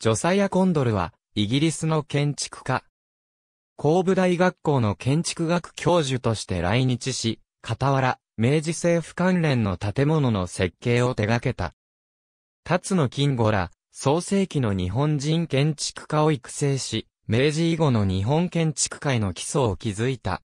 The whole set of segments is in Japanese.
ジョサヤ・コンドルは、イギリスの建築家。神部大学校の建築学教授として来日し、傍ら、明治政府関連の建物の設計を手掛けた。辰野金吾ら、創世紀の日本人建築家を育成し、明治以後の日本建築界の基礎を築いた。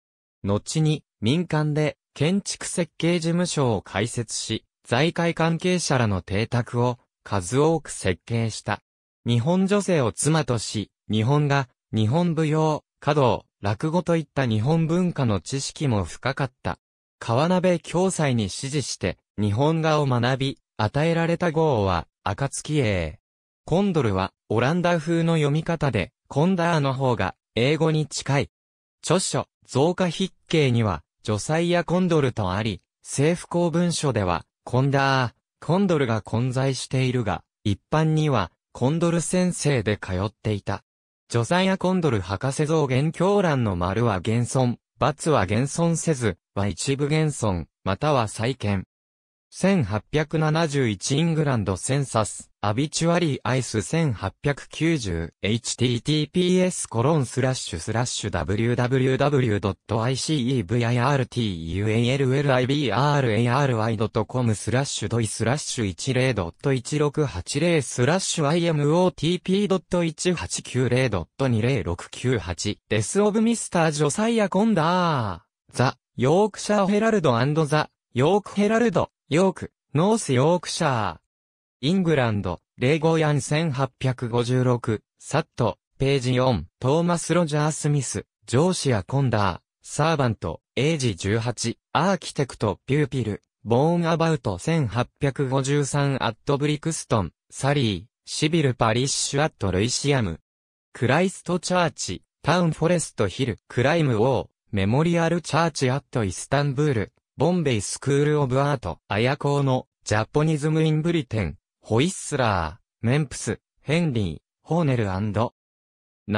後に、民間で建築設計事務所を開設し、財界関係者らの邸宅を数多く設計した。日本女性を妻とし、日本画、日本舞踊、華道、落語といった日本文化の知識も深かった。川鍋教祭に指示して、日本画を学び、与えられた号は、暁へ。コンドルは、オランダ風の読み方で、コンダーの方が、英語に近い。著書、増加筆形には、女祭やコンドルとあり、政府公文書では、コンダー、コンドルが混在しているが、一般には、コンドル先生で通っていた。助イやコンドル博士像元狂乱の丸は現存、罰は現存せず、は一部現存、または再建。1871イングランドセンサス、アビチュアリーアイス 1890https コロンスラッシュスラッシュ www.icevIRTUALLIBRARY.com スラッシュドイスラッシュ10.1680スラッシュ imotp.1890.20698 デスオブミスタージョサイアコンダーザ・ヨークシャーヘラルドザ・ヨークヘラルドヨーク、ノースヨークシャー。イングランド、レゴヤン1856、サット、ページ4、トーマス・ロジャー・スミス、ジョーシア・コンダー、サーバント、エイジ18、アーキテクト・ピューピル、ボーン・アバウト1853アット・ブリクストン、サリー、シビル・パリッシュ・アット・ルイシアム、クライスト・チャーチ、タウン・フォレスト・ヒル、クライム・ウォー、メモリアル・チャーチ・アット・イスタンブール、ボンベイスクールオブアート、アヤコーの、ジャポニズムインブリテン、ホイッスラー、メンプス、ヘンリー、ホーネルナ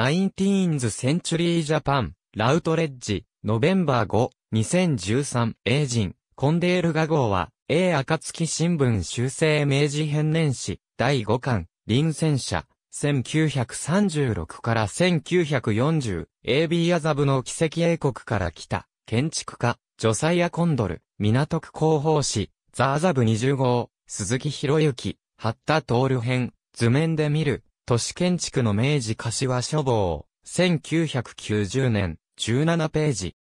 インティーンズ・センチュリー・ジャパン、ラウトレッジ、ノベンバー5、2013、エイジン、コンデール画号は、A 暁新聞修正明治編年史、第5巻、臨戦者、1936から1940、AB アザブの奇跡英国から来た、建築家、ジョサイア・コンドル、港区広報誌、ザーザブ20号、鈴木博之、ハッタ・トール編、図面で見る、都市建築の明治柏書房、1990年、17ページ。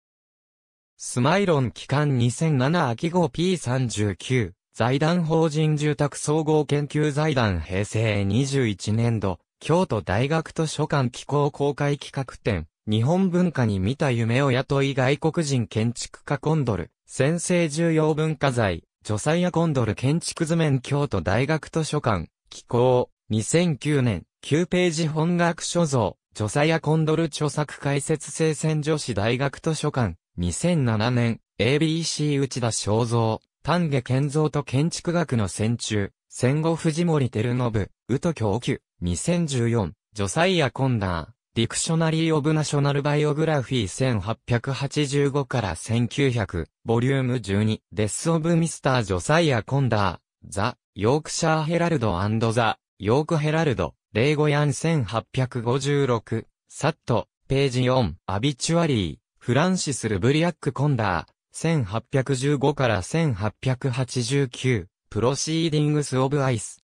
スマイロン期間2007秋号 P39、財団法人住宅総合研究財団平成21年度、京都大学図書館機構公開企画展、日本文化に見た夢を雇い外国人建築家コンドル、先生重要文化財、助祭やコンドル建築図面京都大学図書館、寄稿、2009年、9ページ本学所蔵、助祭やコンドル著作解説聖戦女子大学図書館、2007年、ABC 内田正造、丹下健造と建築学の戦中、戦後藤森照信、宇都京急、2014、助イやコンダー、ディクショナリー・オブ・ナショナル・バイオグラフィー1885から1900、ボリューム12、デス・オブ・ミスター・ジョサイア・コンダー、ザ・ヨークシャー・ヘラルドザ・ヨーク・ヘラルド、レ例語やん1856、サット、ページ4、アビチュアリー、フランシス・ルブリアック・コンダー、1815から1889、プロシーディングス・オブ・アイス、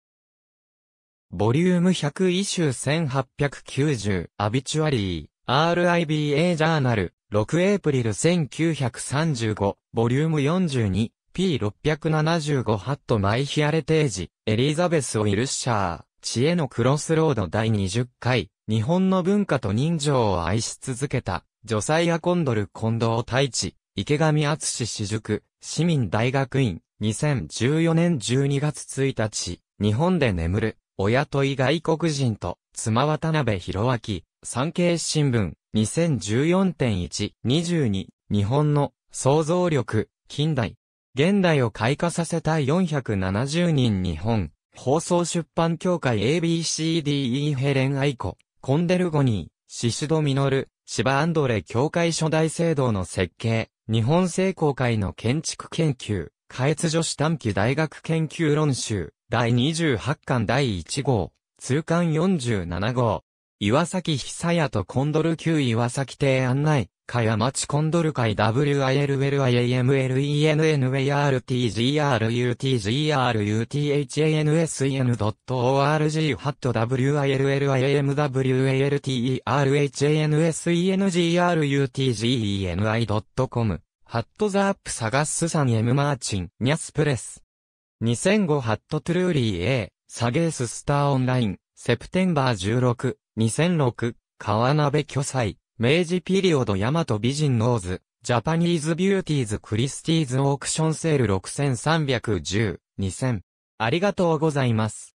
ボリューム100イシュー1890、アビチュアリー、RIBA ジャーナル、6エイプリル1935、ボリューム42、P675 ハットマイヒアレテージ、エリザベス・オイルシャー、知恵のクロスロード第20回、日本の文化と人情を愛し続けた、女イア・コンドル近藤大地池上厚史私塾、市民大学院、2014年12月1日、日本で眠る、おとい外国人と、妻渡辺博明、産経新聞、2014.1、22、日本の想像力、近代、現代を開花させた470人日本、放送出版協会 ABCDE ヘレン・アイコ、コンデルゴニー、シシド・ミノル、芝アンドレ協会初代制度の設計、日本聖公会の建築研究、加越女子短期大学研究論集、第28巻第1号、通巻47号、岩崎久也とコンドル級岩崎邸案内、かやまちコンドル会 w i l l i a m l e n a y r t g r u t g r u t h a n s e n o r g ハッ t WILLIAMWALTERHANSENGRUTGENI.com ハットザアップ探すさん M マーチン、ニャスプレス。2005ハットトゥルーリー A、サゲーススターオンライン、セプテンバー16、2006、川鍋巨祭、明治ピリオドヤマト美人ノーズ、ジャパニーズビューティーズクリスティーズオークションセール6310、2000。ありがとうございます。